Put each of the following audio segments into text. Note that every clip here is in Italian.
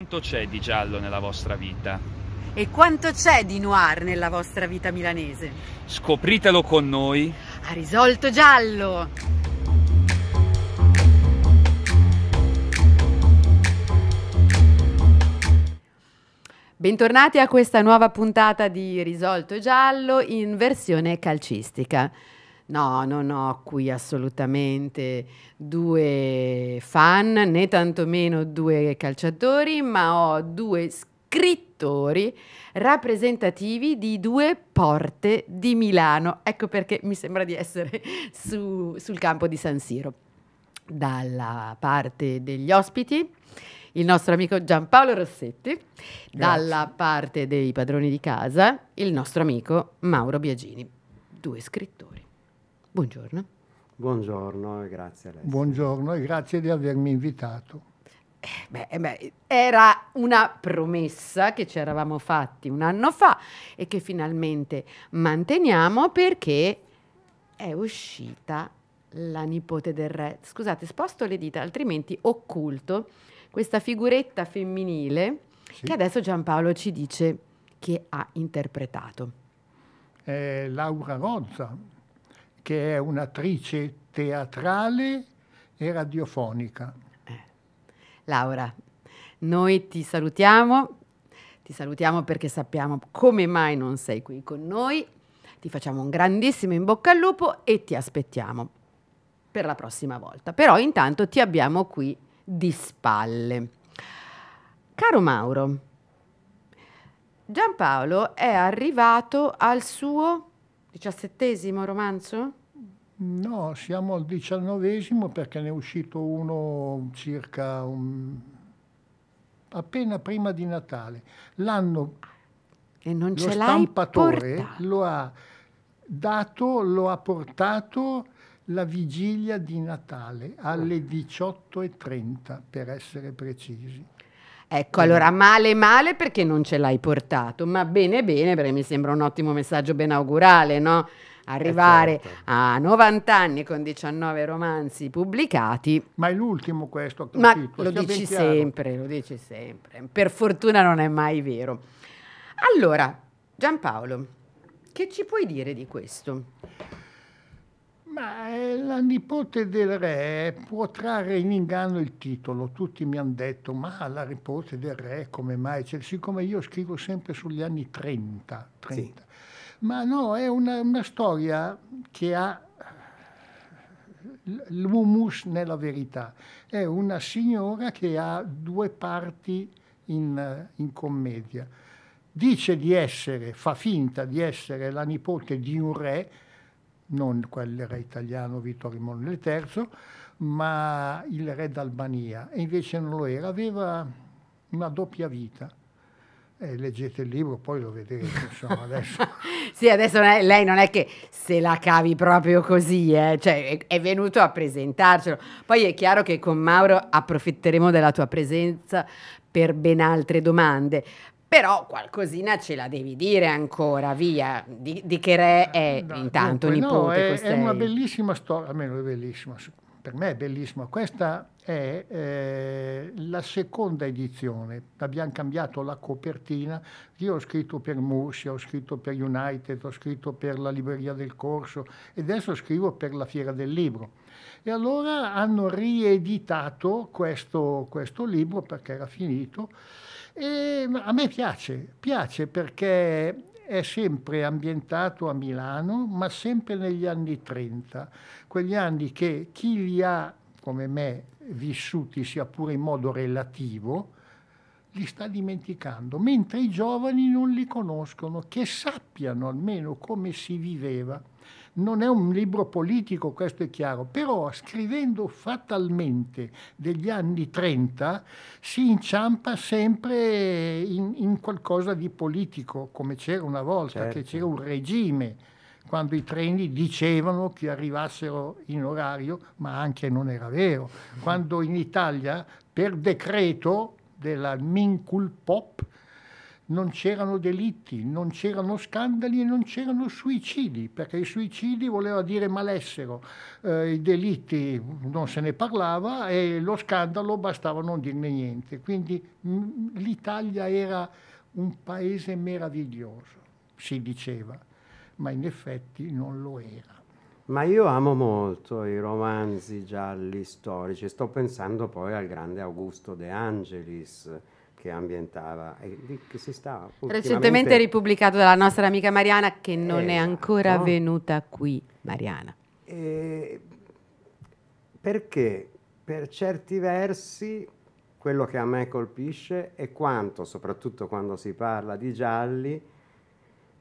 Quanto c'è di giallo nella vostra vita? E quanto c'è di noir nella vostra vita milanese? Scopritelo con noi a Risolto Giallo! Bentornati a questa nuova puntata di Risolto Giallo in versione calcistica. No, non ho qui assolutamente due fan, né tantomeno due calciatori, ma ho due scrittori rappresentativi di due porte di Milano. Ecco perché mi sembra di essere su, sul campo di San Siro. Dalla parte degli ospiti, il nostro amico Giampaolo Rossetti, Grazie. dalla parte dei padroni di casa, il nostro amico Mauro Biagini, due scrittori. Buongiorno. Buongiorno e grazie a lei. Buongiorno e grazie di avermi invitato. Eh, beh, eh, beh, era una promessa che ci eravamo fatti un anno fa e che finalmente manteniamo perché è uscita la nipote del re. Scusate, sposto le dita, altrimenti occulto questa figuretta femminile sì. che adesso Giampaolo ci dice che ha interpretato. È Laura Rozza, che è un'attrice teatrale e radiofonica. Eh. Laura, noi ti salutiamo, ti salutiamo perché sappiamo come mai non sei qui con noi, ti facciamo un grandissimo in bocca al lupo e ti aspettiamo per la prossima volta. Però intanto ti abbiamo qui di spalle. Caro Mauro, Giampaolo è arrivato al suo diciassettesimo romanzo? No, siamo al diciannovesimo perché ne è uscito uno circa un... appena prima di Natale. L'hanno e non lo ce stampatore lo ha dato, lo ha portato la vigilia di Natale alle 18.30 mm. per essere precisi. Ecco, eh. allora male male perché non ce l'hai portato, ma bene bene perché mi sembra un ottimo messaggio benaugurale, no? arrivare eh, certo. a 90 anni con 19 romanzi pubblicati. Ma è l'ultimo questo. Ma lo dici sempre, lo dici sempre. Per fortuna non è mai vero. Allora, Giampaolo, che ci puoi dire di questo? Ma eh, la nipote del re può trarre in inganno il titolo. Tutti mi hanno detto, ma la nipote del re come mai? Cioè, siccome io scrivo sempre sugli anni 30, 30. Sì ma no, è una, una storia che ha eh, l'humus nella verità. È una signora che ha due parti in, eh, in commedia. Dice di essere, fa finta di essere la nipote di un re, non quel re italiano Vittorio Emanuele III, ma il re d'Albania, e invece non lo era, aveva una doppia vita. Eh, leggete il libro, poi lo vedrete, insomma, adesso. Sì, adesso lei non è che se la cavi proprio così, eh? cioè, è, venuto a presentarcelo. Poi è chiaro che con Mauro approfitteremo della tua presenza per ben altre domande. Però qualcosina ce la devi dire ancora, via. Di, di che re è intanto dunque, nipote? No, è, è, una bellissima storia, almeno è bellissima, per me è bellissimo. Questa è eh, la seconda edizione, abbiamo cambiato la copertina, io ho scritto per Murcia, ho scritto per United, ho scritto per la libreria del corso e adesso scrivo per la fiera del libro. E allora hanno rieditato questo, questo libro perché era finito e a me piace, piace perché è sempre ambientato a Milano, ma sempre negli anni 30, quegli anni che chi li ha, come me, vissuti, sia pure in modo relativo, li sta dimenticando, mentre i giovani non li conoscono, che sappiano almeno come si viveva non è un libro politico, questo è chiaro, però scrivendo fatalmente degli anni 30 si inciampa sempre in, in qualcosa di politico, come c'era una volta, certo. che c'era un regime quando i treni dicevano che arrivassero in orario, ma anche non era vero. Mm-hmm. Quando in Italia, per decreto della Minculpop, non c'erano delitti, non c'erano scandali e non c'erano suicidi, perché i suicidi voleva dire malessero, eh, i delitti non se ne parlava e lo scandalo bastava non dirne niente. Quindi mm, l'Italia era un paese meraviglioso, si diceva, ma in effetti non lo era. Ma io amo molto i romanzi gialli storici, sto pensando poi al grande Augusto De Angelis che ambientava e che si sta recentemente ripubblicato dalla nostra amica Mariana che non esatto. è ancora venuta qui Mariana e perché per certi versi quello che a me colpisce è quanto soprattutto quando si parla di gialli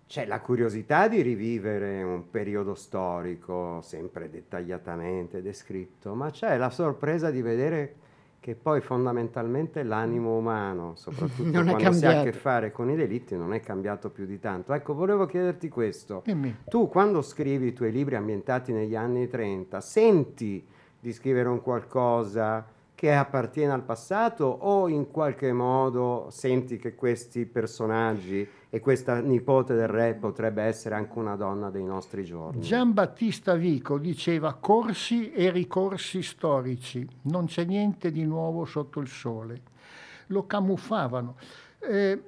c'è la curiosità di rivivere un periodo storico sempre dettagliatamente descritto, ma c'è la sorpresa di vedere che poi fondamentalmente l'animo umano, soprattutto quando si ha a che fare con i delitti, non è cambiato più di tanto. Ecco, volevo chiederti questo. Dimmi. Tu quando scrivi i tuoi libri ambientati negli anni 30, senti di scrivere un qualcosa che appartiene al passato o in qualche modo senti che questi personaggi e questa nipote del re potrebbe essere anche una donna dei nostri giorni? Giambattista Vico diceva corsi e ricorsi storici, non c'è niente di nuovo sotto il sole. Lo camuffavano. Eh,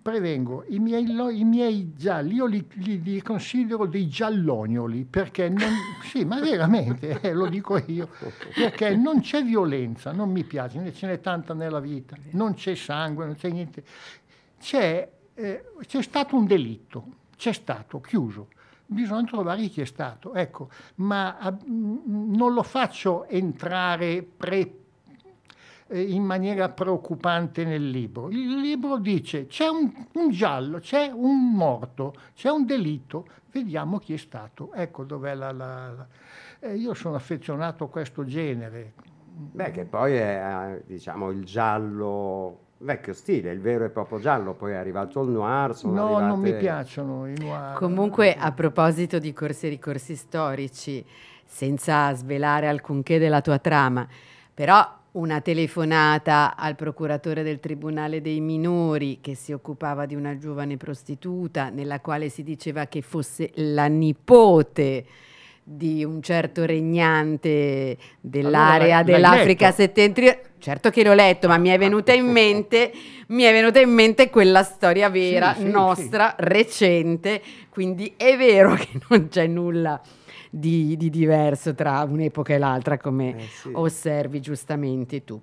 prevengo, i miei, i miei gialli, io li, li, li, considero dei giallognoli, perché non, sì, ma veramente, eh, lo dico io, perché non c'è violenza, non mi piace, ne ce n'è tanta nella vita, non c'è sangue, non c'è niente, c'è, eh, c'è stato un delitto, c'è stato, chiuso, bisogna trovare chi è stato, ecco, ma a, ah, mm, mm, non lo faccio entrare pre eh, in maniera preoccupante nel libro. Il libro dice c'è un, un giallo, c'è un morto, c'è un delitto, vediamo chi è stato. Ecco dov'è la... la, la. Eh, io sono affezionato a questo genere. Beh, che poi è eh, diciamo il giallo vecchio stile, il vero e proprio giallo, poi è arrivato il noir. Sono no, arrivate... non mi piacciono i noir. Comunque, a proposito di corsi e ricorsi storici, senza svelare alcunché della tua trama, però una telefonata al procuratore del Tribunale dei minori che si occupava di una giovane prostituta nella quale si diceva che fosse la nipote di un certo regnante dell'area allora, dell'Africa settentrionale. Certo che l'ho letto, ma mi è ah, venuta in mente, mi è venuta in mente quella storia vera, sì, sì, nostra, sì. recente, quindi è vero che non c'è nulla di, di diverso tra un'epoca e l'altra, come eh sì. osservi giustamente tu.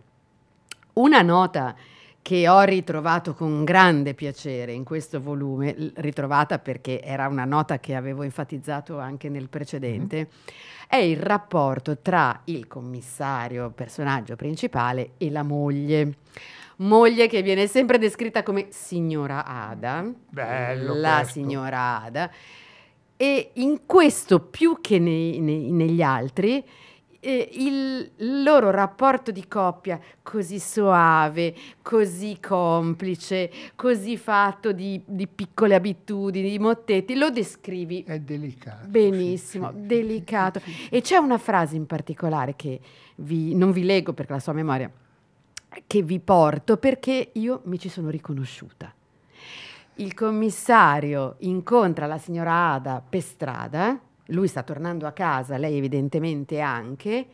Una nota che ho ritrovato con grande piacere in questo volume, ritrovata perché era una nota che avevo enfatizzato anche nel precedente, mm -hmm. è il rapporto tra il commissario, personaggio principale, e la moglie. Moglie che viene sempre descritta come signora Ada, Bello la questo. signora Ada e in questo più che nei, nei, negli altri, eh, il loro rapporto di coppia così soave, così complice, così fatto di, di piccole abitudini, di mottetti, lo descrivi. È delicato. Benissimo, sì, delicato. Sì, sì. E c'è una frase in particolare che vi, non vi leggo perché la sua memoria, che vi porto perché io mi ci sono riconosciuta il commissario incontra la signora Ada per strada, lui sta tornando a casa, lei evidentemente anche,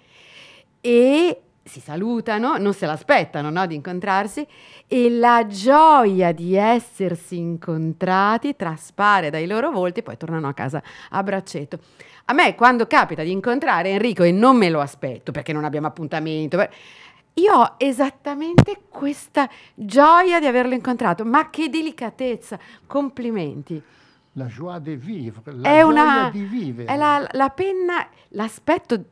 e si salutano, non se l'aspettano no, di incontrarsi e la gioia di essersi incontrati traspare dai loro volti e poi tornano a casa a braccetto. A me quando capita di incontrare Enrico e non me lo aspetto perché non abbiamo appuntamento, beh, io ho esattamente questa gioia di averlo incontrato, ma che delicatezza, complimenti. La joie de vivre, la è una, di vivere. È la, la penna, l'aspetto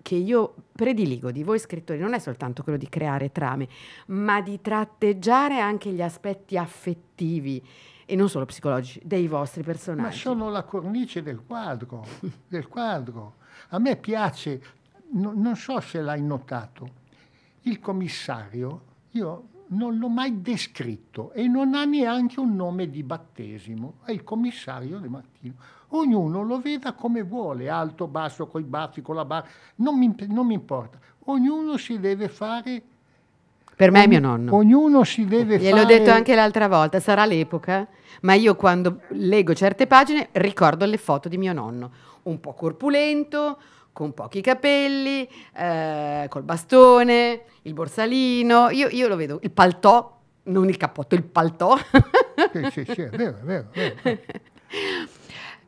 che io prediligo di voi scrittori non è soltanto quello di creare trame, ma di tratteggiare anche gli aspetti affettivi e non solo psicologici dei vostri personaggi. Ma sono la cornice del quadro, del quadro. A me piace, no, non so se l'hai notato, il commissario io non l'ho mai descritto e non ha neanche un nome di battesimo, è il commissario De Martino. Ognuno lo veda come vuole, alto, basso, coi baffi, con la barba, non, non mi, importa. Ognuno si deve fare per me è mio nonno. Ognuno si deve Gliel'ho fare... detto anche l'altra volta, sarà l'epoca, ma io quando leggo certe pagine ricordo le foto di mio nonno, un po' corpulento, con pochi capelli, eh, col bastone, il borsalino, io, io, lo vedo, il paltò, non il cappotto, il paltò. sì, sì, sì, è vero, è vero. È vero.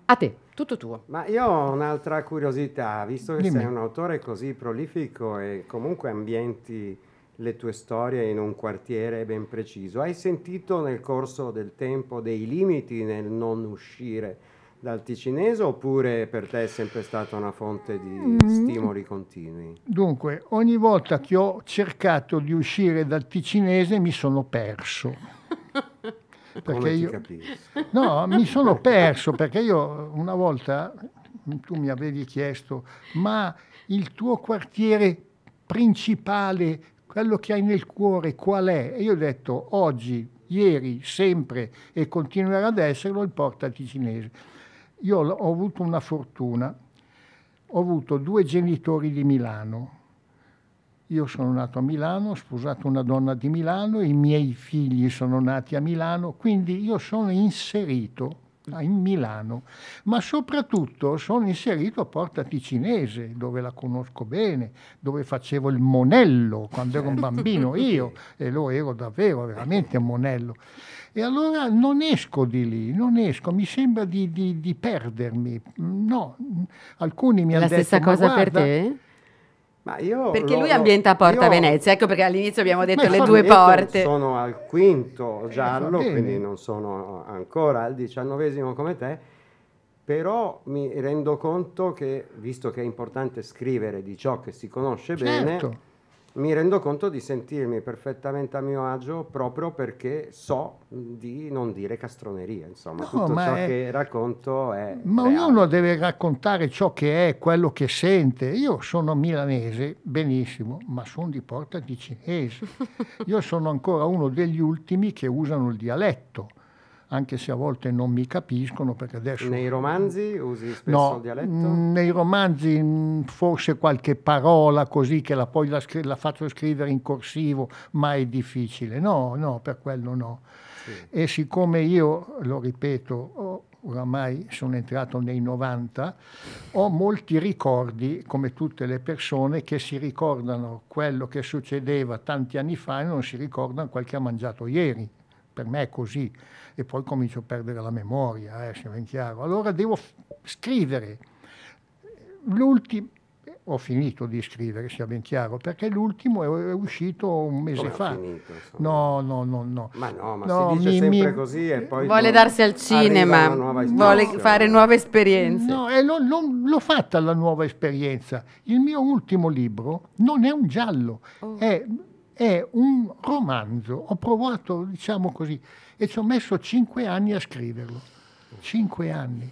A te, tutto tuo. Ma io ho un'altra curiosità, visto che Dimmi. sei un autore così prolifico e comunque ambienti le tue storie in un quartiere ben preciso. Hai sentito nel corso del tempo dei limiti nel non uscire dal ticinese oppure per te è sempre stata una fonte di mm. stimoli continui? Dunque, ogni volta che ho cercato di uscire dal ticinese mi sono perso. perché io... Capisco? No, mi sono perso perché io una volta tu mi avevi chiesto, ma il tuo quartiere principale quello che hai nel cuore qual è? E io ho detto oggi, ieri, sempre e continuerà ad esserlo il porta ticinese. Io ho avuto una fortuna, ho avuto due genitori di Milano. Io sono nato a Milano, ho sposato una donna di Milano, i miei figli sono nati a Milano, quindi io sono inserito in Milano, ma soprattutto sono inserito a Porta Ticinese, dove la conosco bene, dove facevo il monello quando ero un certo. bambino io, e lo ero davvero, veramente un monello. E allora non esco di lì, non esco, mi sembra di, di, di perdermi. No, alcuni mi la hanno detto... La stessa cosa guarda, per te? perché lo, lui ambienta a Porta io, Venezia, ecco perché all'inizio abbiamo detto le due porte. Sono al quinto eh, giallo, eh, quindi non sono ancora al diciannovesimo come te, però mi rendo conto che, visto che è importante scrivere di ciò che si conosce certo. bene, mi rendo conto di sentirmi perfettamente a mio agio proprio perché so di non dire castroneria, insomma, no, tutto ciò è... che racconto è... Ma reale. ognuno deve raccontare ciò che è, quello che sente. Io sono milanese, benissimo, ma sono di porta di cinese. Io sono ancora uno degli ultimi che usano il dialetto anche se a volte non mi capiscono perché adesso... Nei romanzi usi spesso no, il dialetto? Mh, mm, nei romanzi mm, forse qualche parola così che la, poi la, scri- la, faccio scrivere in corsivo, ma è difficile. No, no, per quello no. Sì. E siccome io, lo ripeto, oramai sono entrato nei 90, ho molti ricordi, come tutte le persone, che si ricordano quello che succedeva tanti anni fa e non si ricordano quel che ha mangiato ieri. Per me è così e poi comincio a perdere la memoria, eh, se ben chiaro. Allora devo f- scrivere. L'ultimo, ho finito di scrivere, sia ben chiaro, perché l'ultimo è, uscito un mese Come fa. Finito, no, no, no, no. Ma no, ma no, si dice mi, sempre mi... così e poi... Vuole darsi al cinema, vuole fare nuove esperienze. No, e lo, lo, l'ho fatta la nuova esperienza. Il mio ultimo libro non è un giallo, oh. è è un romanzo, ho provato, diciamo così, e ci ho messo cinque anni a scriverlo, cinque anni,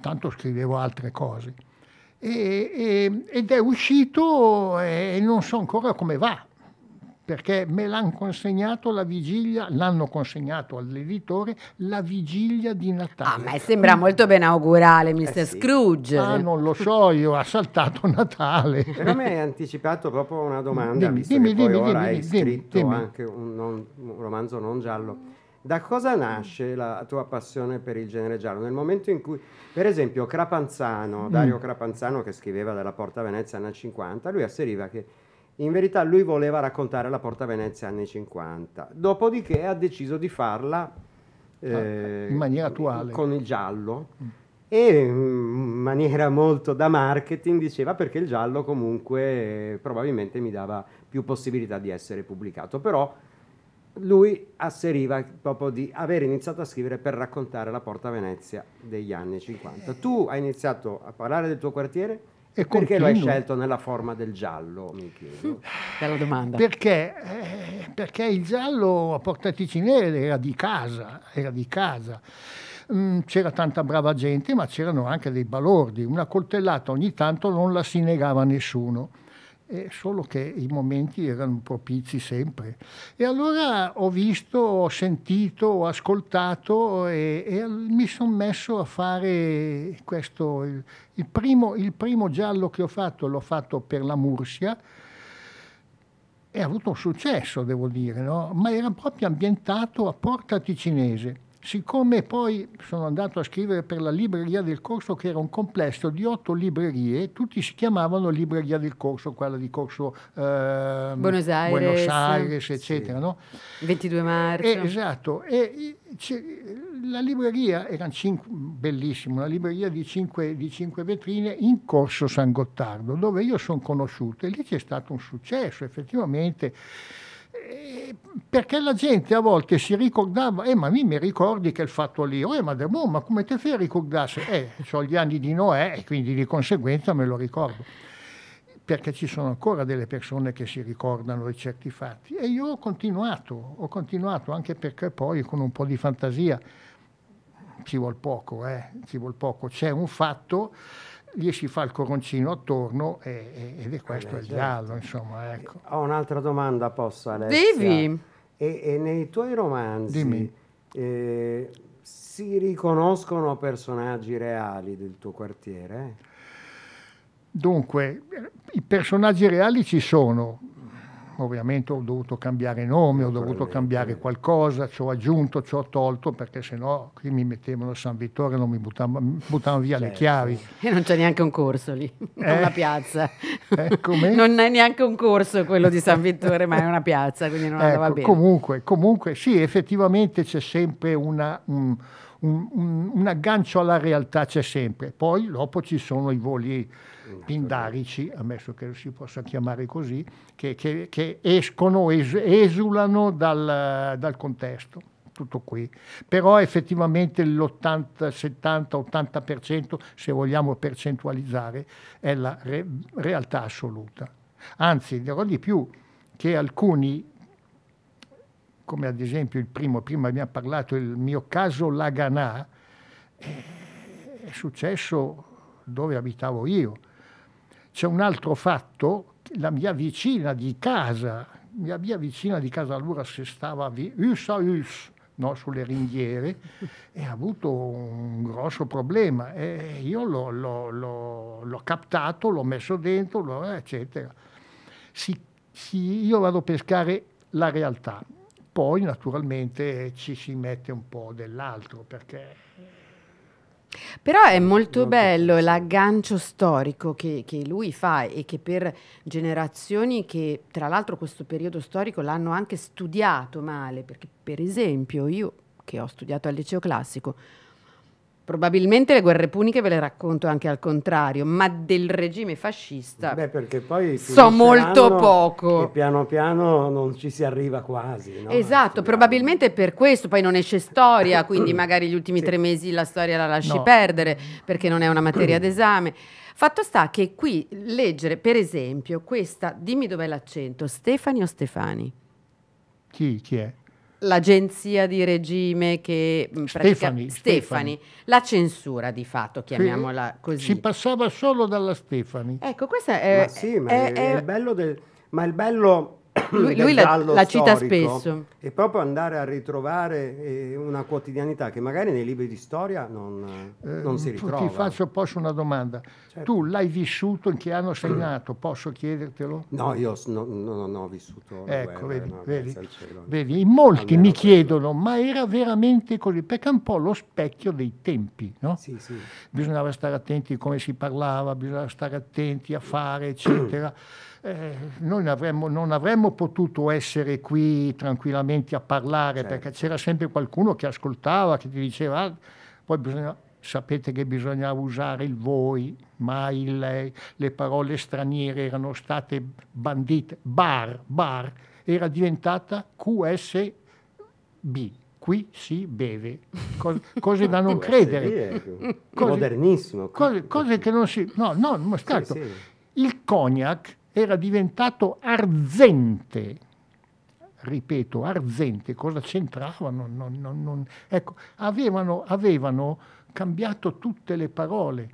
tanto scrivevo altre cose, e, e, ed è uscito e non so ancora come va, perché me l'hanno consegnato la vigilia, l'hanno consegnato all'editore la vigilia di Natale. Ah, a me sembra molto ben augurale, eh mister eh sì. Scrooge. Ah, non lo so, io ha saltato Natale. Però mi hai anticipato proprio una domanda, dimmi, dimmi, dimmi, dimmi, hai dimmi, scritto dimmi. anche un, non, un romanzo non giallo. Da cosa nasce la tua passione per il genere giallo? Nel momento in cui, per esempio, Crapanzano, mm. Dario mm. Crapanzano che scriveva della Porta Venezia anni 50, lui asseriva che in verità lui voleva raccontare la Porta Venezia anni 50, dopodiché ha deciso di farla ah, eh, in maniera attuale con il giallo mm. e mm, in maniera molto da marketing diceva perché il giallo comunque eh, probabilmente mi dava più possibilità di essere pubblicato, però lui asseriva proprio di aver iniziato a scrivere per raccontare la Porta Venezia degli anni 50. Tu hai iniziato a parlare del tuo quartiere? E Perché l'hai scelto nella forma del giallo, mi chiedo? Mm. Bella domanda. Perché, eh, perché il giallo a Portaticiniere era di casa, era di casa. Mm, c'era tanta brava gente, ma c'erano anche dei balordi. Una coltellata ogni tanto non la si negava a nessuno eh, solo che i momenti erano propizi sempre. E allora ho visto, ho sentito, ho ascoltato e, e mi sono messo a fare questo. Il, il, primo, il primo giallo che ho fatto l'ho fatto per la Mursia e ha avuto un successo, devo dire, no? ma era proprio ambientato a Porta Ticinese. Siccome poi sono andato a scrivere per la libreria del corso, che era un complesso di otto librerie, tutti si chiamavano libreria del corso, quella di corso eh, Buenos, Aires, Buenos Aires, eccetera. Sì. No? 22 eh, marzo. Eh, esatto, e, la libreria era bellissima, una libreria di cinque, di cinque vetrine in corso San Gottardo, dove io sono conosciuto e lì c'è stato un successo effettivamente perché la gente a volte si ricordava, eh ma mi, mi ricordi che il fatto lì, oh, eh ma, de, boh, ma come te fai a ricordarsi? Eh, ho gli anni di Noè e quindi di conseguenza me lo ricordo. Perché ci sono ancora delle persone che si ricordano di certi fatti. E io ho continuato, ho continuato anche perché poi con un po' di fantasia ci vuol poco, eh, ci vuol poco. C'è un fatto lì si fa il coroncino attorno e, ed è questo eh, il certo. insomma. Ecco. Ho un'altra domanda, posso Alessia? Devi! E, e nei tuoi romanzi eh, si riconoscono personaggi reali del tuo quartiere? Dunque, i personaggi reali ci sono, ovviamente ho dovuto cambiare nome, ho dovuto cambiare qualcosa, ci ho aggiunto, ci ho tolto, perché sennò qui mi mettevano a San Vittorio e non mi buttavano, buttavano via certo. le chiavi. E non c'è neanche un corso lì, è eh, una piazza. Eh, non è neanche un corso quello di San Vittorio, ma è una piazza, quindi non ecco, andava bene. Comunque, comunque, sì, effettivamente c'è sempre una... Un, un, un, un aggancio alla realtà c'è sempre, poi dopo ci sono i voli pindarici, certo. ammesso che si possa chiamare così, che, che, che escono, es, esulano dal, dal contesto tutto qui. Però effettivamente l'80, 70, 80%, se vogliamo percentualizzare, è la re realtà assoluta. Anzi, dirò di più che alcuni, come ad esempio il primo, prima mi ha parlato, il mio caso Laganà, eh, è successo dove abitavo io c'è un altro fatto, la mia vicina di casa, mia, mia vicina di casa allora si stava us a us, no, sulle ringhiere e ha avuto un grosso problema. E io l'ho, captato, l'ho messo dentro, eccetera. Si, si, io vado a pescare la realtà, poi naturalmente ci si mette un po' dell'altro perché però è molto, molto bello l'aggancio storico che, che, lui fa e che per generazioni che tra l'altro questo periodo storico l'hanno anche studiato male, perché per esempio io che ho studiato al liceo classico Probabilmente le guerre puniche ve le racconto anche al contrario, ma del regime fascista Beh, perché poi so molto poco. E piano piano non ci si arriva quasi. No? Esatto, probabilmente per questo poi non esce storia, quindi magari gli ultimi sì. tre mesi la storia la lasci no. perdere perché non è una materia d'esame. Fatto sta che qui leggere, per esempio, questa, dimmi dov'è l'accento, Stefani o Stefani? Chi, chi è? l'agenzia di regime che mm, Stefani, Stefani, la censura di fatto, chiamiamola così. Si passava solo dalla Stefani. Ecco, questa è, ma sì, ma è, è, è, il bello del, ma il bello lui, lui la, la cita spesso. E proprio andare a ritrovare eh, una quotidianità che magari nei libri di storia non, eh, non si ritrova. Ti faccio posso una domanda. Certo. Tu l'hai vissuto, in che anno sei nato? Posso chiedertelo? No, io no, no, no, ho vissuto ecco, guerra, vedi, no, vedi, vedi. In molti mi chiedono, ma era veramente così? Perché è un po' lo specchio dei tempi, no? Sì, sì. Bisognava stare attenti a come si parlava, bisognava stare attenti a fare, eccetera eh, noi non avremmo, non avremmo, potuto essere qui tranquillamente a parlare certo. perché c'era sempre qualcuno che ascoltava, che ti diceva, ah, poi bisogna, sapete che bisognava usare il voi, ma il, lei, le parole straniere erano state bandite, bar, bar, era diventata QSB, qui si beve, cose, cose da non credere. Ecco. Cose, modernissimo. Cose, cose, che non si... No, no, ma scherzo. Sì, certo. sì. Il cognac era diventato arzente. Ripeto, arzente, cosa c'entrava? Non, non, non, ecco, avevano, avevano cambiato tutte le parole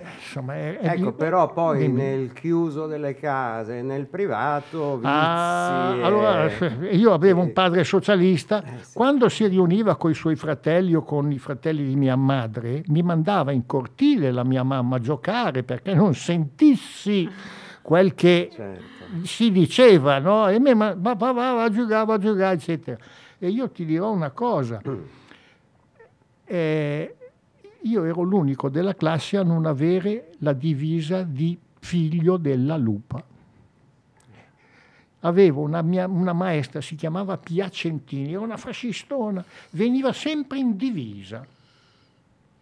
Insomma, è, è ecco, di... però poi di... nel chiuso delle case, nel privato, vizi ah, e... allora, io avevo un padre socialista, eh, sì. quando si riuniva con i suoi fratelli o con i fratelli di mia madre, mi mandava in cortile la mia mamma a giocare perché non sentissi quel che certo. si diceva, no? E mi mandava a giocare, a giocare, eccetera. E io ti dirò una cosa. Mm. Eh, io ero l'unico della classe a non avere la divisa di figlio della lupa. Avevo una, mia, una maestra, si chiamava Piacentini, era una fascistona, veniva sempre in divisa.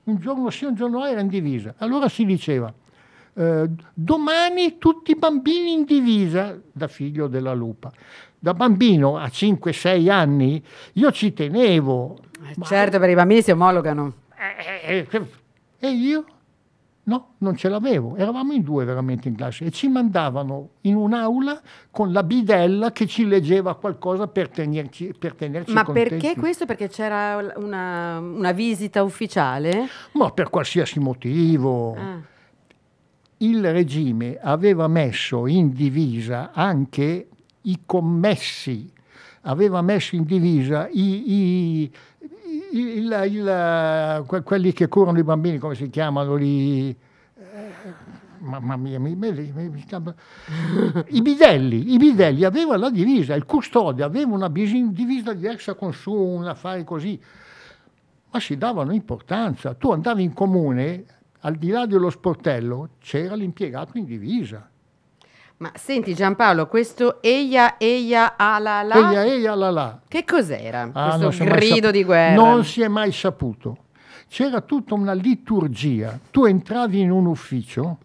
Un giorno sì, un giorno no era in divisa. Allora si diceva, eh, domani tutti i bambini in divisa da figlio della lupa. Da bambino a 5-6 anni io ci tenevo. Eh, certo, ma... per i bambini si omologano. Eh, eh, eh, e, io? No, non ce l'avevo. Eravamo in due veramente in classe e ci mandavano in un'aula con la bidella che ci leggeva qualcosa per tenerci, per tenerci Ma contenti. perché questo? Perché c'era una, una, visita ufficiale? Ma per qualsiasi motivo. Ah. Il regime aveva messo in divisa anche i commessi, aveva messo in divisa i, i il, il, eh, quelli che curano i bambini, come si chiamano lì? Eh, mamma mia, mi, mi, mi, i bidelli, i bidelli aveva la divisa, il custode aveva una divisa diversa con consumo, un affare così, ma si davano importanza. Tu andavi in comune, al di là dello sportello, c'era l'impiegato in divisa ma senti Giampaolo, questo eia eia alala... Eia eia alala... Che cos'era ah, questo grido di guerra? Non si è mai saputo. C'era tutta una liturgia. Tu entravi in un ufficio,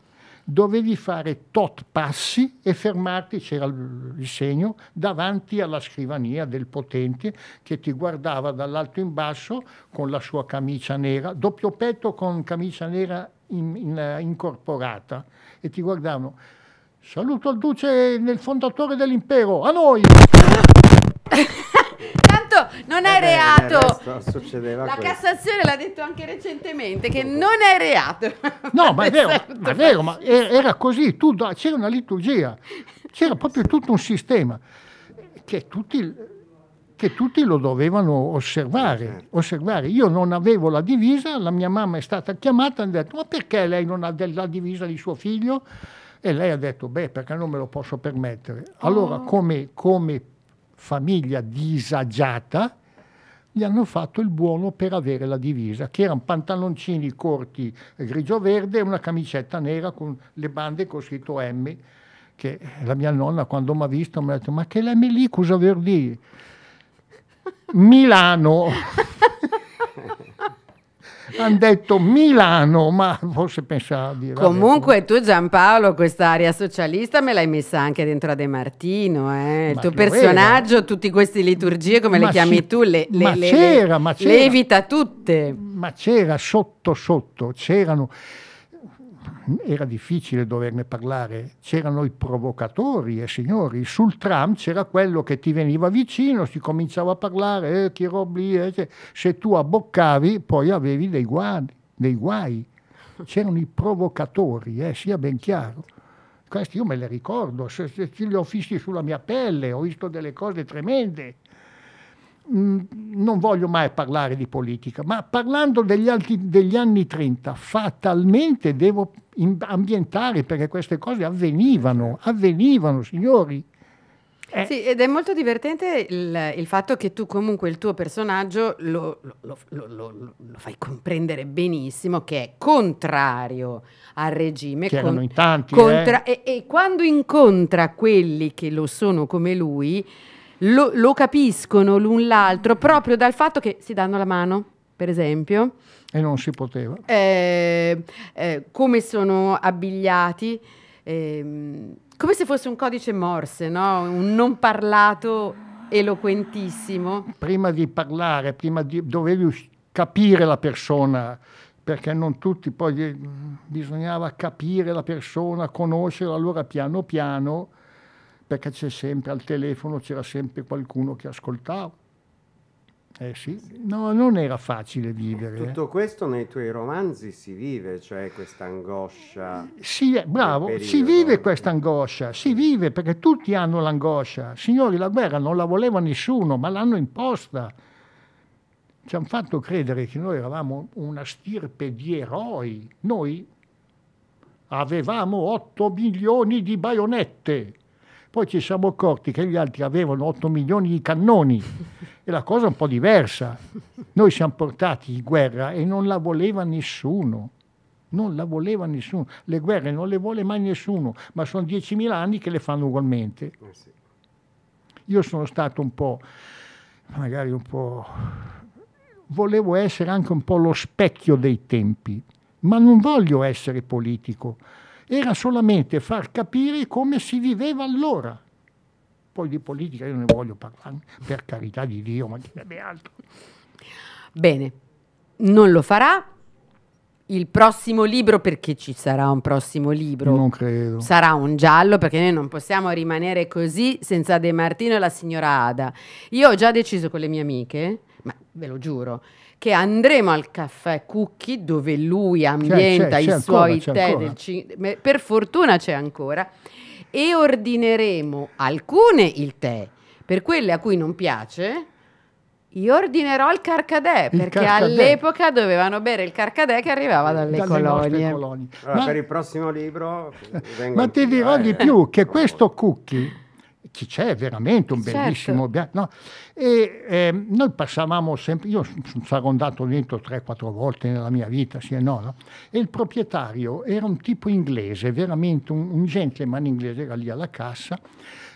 dovevi fare tot passi e fermarti, c'era il segno, davanti alla scrivania del potente che ti guardava dall'alto in basso con la sua camicia nera, doppio petto con camicia nera in, in, incorporata e ti guardavano Saluto al duce nel fondatore dell'impero, a noi! Tanto non è eh, eh reato. Beh, la questo. Cassazione l'ha detto anche recentemente che non è reato. No, ma è vero, certo. ma, è vero ma era così, tu, c'era una liturgia, c'era proprio tutto un sistema che tutti, che tutti lo dovevano osservare, eh, certo. osservare, Io non avevo la divisa, la mia mamma è stata chiamata e ha detto ma perché lei non ha la divisa di suo figlio? E lei ha detto, beh, perché non me lo posso permettere. Ah. Allora, oh. come, come famiglia disagiata, gli hanno fatto il buono per avere la divisa, che erano pantaloncini corti grigio-verde e una camicetta nera con le bande con scritto M, che la mia nonna quando mi ha visto mi ha detto ma che l'M lì cosa vuol dire? Milano! hanno detto Milano, ma forse pensavi. Comunque tu Giampaolo, quest'area socialista me l'hai messa anche dentro a De Martino, eh? il tuo personaggio, era. tutte queste liturgie come ma le chiami si, tu, le, le, le, le evita tutte. Ma c'era sotto sotto, c'erano era difficile doverne parlare, c'erano i provocatori e eh, signori, sul tram c'era quello che ti veniva vicino, si cominciava a parlare, eh, chi robli, eh, se tu abboccavi poi avevi dei, guadi, dei guai, c'erano i provocatori, eh, sia ben chiaro. Questi io me li ricordo, se, se, se li ho visti sulla mia pelle, ho visto delle cose tremende. Mm, non voglio mai parlare di politica, ma parlando degli, alti, degli anni 30, fatalmente devo ambientare perché queste cose avvenivano, avvenivano, signori. Eh. Sì, ed è molto divertente il, il, fatto che tu comunque il tuo personaggio lo, lo, lo, lo, fai comprendere benissimo che è contrario al regime. Che erano in tanti. Contra, eh. e, e quando incontra quelli che lo sono come lui lo, lo capiscono l'un l'altro proprio dal fatto che si danno la mano, per esempio. E non si poteva. Eh, eh, come sono abbigliati. Eh, come se fosse un codice morse, no? un non parlato eloquentissimo. Prima di parlare, prima di, dovevi capire la persona, perché non tutti, poi eh, bisognava capire la persona, conoscerla, allora piano piano perché c'è sempre al telefono, c'era sempre qualcuno che ascoltava. Eh sì, no, non era facile vivere. Eh. Tutto questo nei tuoi romanzi si vive, cioè questa angoscia. Sì, eh, bravo, si vive questa angoscia, si vive perché tutti hanno l'angoscia. Signori, la guerra non la voleva nessuno, ma l'hanno imposta. Ci hanno fatto credere che noi eravamo una stirpe di eroi. Noi avevamo 8 milioni di baionette poi ci siamo accorti che gli altri avevano 8 milioni di cannoni e la cosa è un po' diversa. Noi siamo portati in guerra e non la voleva nessuno. Non la voleva nessuno. Le guerre non le vuole mai nessuno, ma sono 10.000 anni che le fanno ugualmente. Eh Io sono stato un po', magari un po'... Volevo essere anche un po' lo specchio dei tempi, ma non voglio essere politico era solamente far capire come si viveva allora. Poi di politica io ne voglio parlare, per carità di Dio, ma di altro. Bene, non lo farà. Il prossimo libro, perché ci sarà un prossimo libro? Non credo. Sarà un giallo, perché noi non possiamo rimanere così senza De Martino e la signora Ada. Io ho già deciso con le mie amiche, ma ve lo giuro, che andremo al caffè Cookie dove lui ambienta i suoi tè del cin- per fortuna c'è ancora e ordineremo alcune il tè per quelle a cui non piace io ordinerò il carcadè il perché all'epoca dovevano bere il carcadè che arrivava dalle, dalle colonie. colonie. Allora, ma, per il prossimo libro ma ti dirò di eh. più che questo cookie chi c'è veramente un certo. bellissimo certo. bianco. No? E eh, noi passavamo sempre, io sono sarondato dentro 3-4 volte nella mia vita, sì e no, no, e il proprietario era un tipo inglese, veramente un, un gentleman inglese, era lì alla cassa,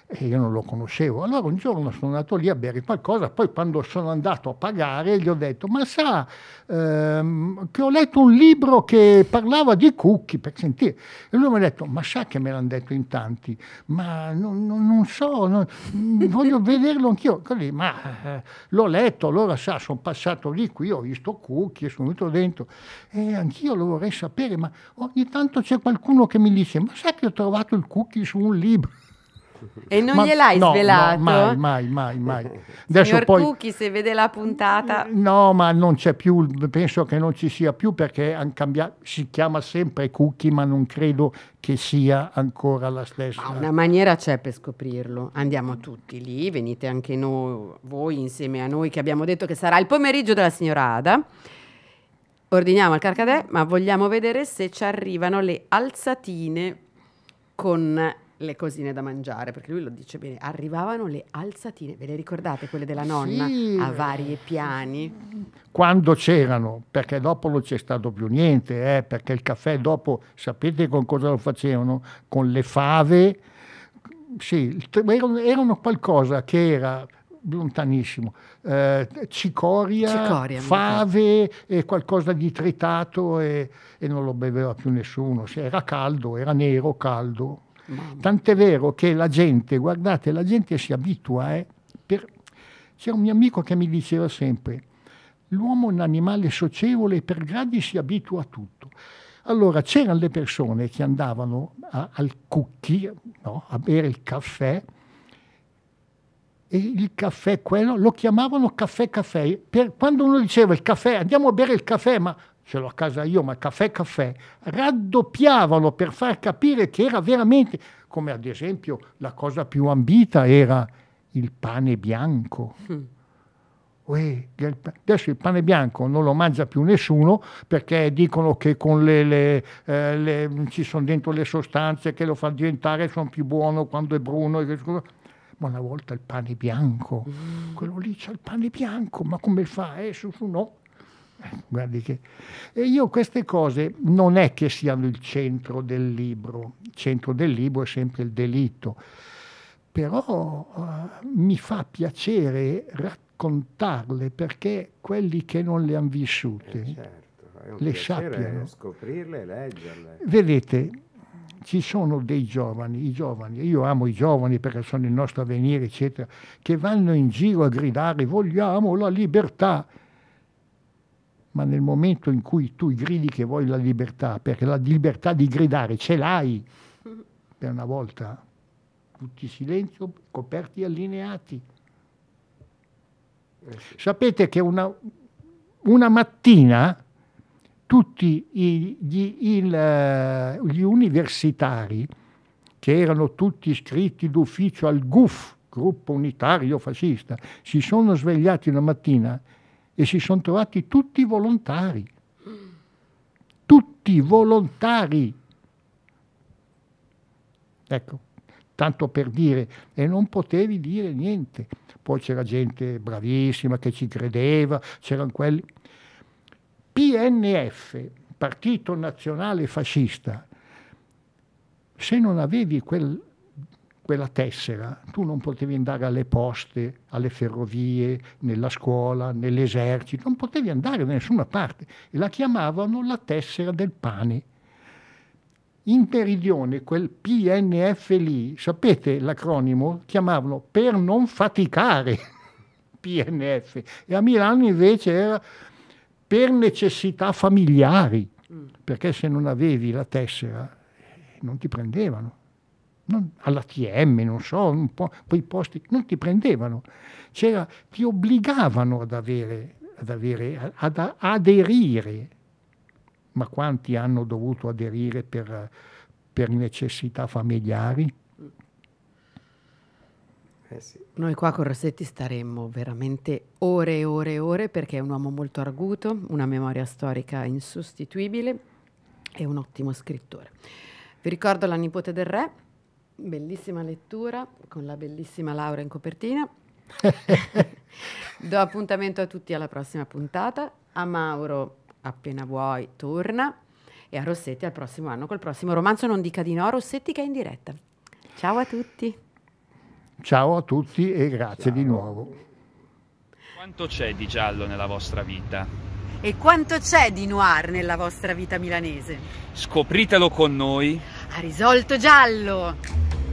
e io non lo conoscevo. Allora un giorno sono andato lì a bere qualcosa, poi quando sono andato a pagare gli ho detto, ma sa ehm, che ho letto un libro che parlava di Cucchi, per sentire. E lui mi ha detto, ma sa che me l'hanno detto in tanti, ma non, non, non so, non, voglio vederlo anch'io. Così, ma eh, l'ho letto, allora sa, sono passato lì, qui ho visto Cucchi e sono venuto dentro. E anch'io lo vorrei sapere, ma ogni tanto c'è qualcuno che mi dice, ma sa che ho trovato il Cucchi su un libro? E non Ma, gliel'hai no, svelato? No, mai, mai, mai, mai. Adesso Signor poi, Cucchi, se vede la puntata... No, ma non c'è più, penso che non ci sia più perché hanno cambiato, si chiama sempre Cucchi, ma non credo che sia ancora la stessa. Ma una maniera c'è per scoprirlo. Andiamo tutti lì, venite anche noi, voi insieme a noi che abbiamo detto che sarà il pomeriggio della signora Ada. Ordiniamo al carcadè, ma vogliamo vedere se ci arrivano le alzatine con le cosine da mangiare, perché lui lo dice bene, arrivavano le alzatine, ve le ricordate quelle della nonna sì. a vari piani? Quando c'erano, perché dopo non c'è stato più niente, eh, perché il caffè dopo, sapete con cosa lo facevano? Con le fave, sì, erano, erano qualcosa che era lontanissimo, eh, cicoria, cicoria, fave e qualcosa di tritato e, e non lo beveva più nessuno, era caldo, era nero caldo. Tant'è vero che la gente, guardate, la gente si abitua. Eh, per... C'era un mio amico che mi diceva sempre, l'uomo è un animale socievole e per gradi si abitua a tutto. Allora c'erano le persone che andavano a, al cucchi no, a bere il caffè e il caffè quello lo chiamavano caffè caffè. Per, quando uno diceva il caffè, andiamo a bere il caffè, ma ce l'ho a casa io, ma caffè caffè, raddoppiavano per far capire che era veramente, come ad esempio la cosa più ambita era il pane bianco. Mm. Uè, adesso il pane bianco non lo mangia più nessuno perché dicono che le, le, eh, le, ci sono dentro le sostanze che lo fanno diventare, sono più buono quando è bruno. Ma una volta il pane bianco, mm. quello lì c'ha il pane bianco, ma come fa? Eh, su, su, no guardi che... E io queste cose non è che siano il centro del libro, il centro del libro è sempre il delitto, però uh, mi fa piacere raccontarle perché quelli che non le hanno vissute eh certo, le sappiano. Scoprirle e leggerle. Vedete, ci sono dei giovani, giovani, io amo i giovani perché sono il nostro avvenire, eccetera, che vanno in giro a gridare vogliamo la libertà ma nel momento in cui tu gridi che vuoi la libertà, perché la libertà di gridare ce l'hai, per una volta tutti silenzio, coperti e allineati. Sapete che una, una mattina tutti i, gli, il, eh, gli, universitari, che erano tutti iscritti d'ufficio al GUF, Gruppo Unitario Fascista, si sono svegliati una mattina e si sono trovati tutti volontari. Tutti volontari. Ecco, tanto per dire, e non potevi dire niente. Poi c'era gente bravissima che ci credeva, c'erano quelli. PNF, Partito Nazionale Fascista, se non avevi quel quella tessera, tu non potevi andare alle poste, alle ferrovie, nella scuola, nell'esercito, non potevi andare da nessuna parte e la chiamavano la tessera del pane. In Peridione quel PNF lì, sapete l'acronimo? Chiamavano per non faticare PNF e a Milano invece era per necessità familiari, mm. perché se non avevi la tessera eh, non ti prendevano non, all'ATM, non so, un po', quei posti, non ti prendevano, C'era, ti obbligavano ad, avere, ad, avere, ad aderire. Ma quanti hanno dovuto aderire per, per necessità familiari? Eh Noi qua con Rossetti staremmo veramente ore e ore e ore perché è un uomo molto arguto, una memoria storica insostituibile e un ottimo scrittore. Vi ricordo La nipote del re, Bellissima lettura con la bellissima Laura in copertina. Do appuntamento a tutti alla prossima puntata. A Mauro, appena vuoi, torna. E a Rossetti al prossimo anno col prossimo romanzo Non dica di no, Rossetti che è in diretta. Ciao a tutti. Ciao a tutti e grazie Ciao. di nuovo. Quanto c'è di giallo nella vostra vita? E quanto c'è di noir nella vostra vita milanese? Scopritelo con noi ha risolto giallo!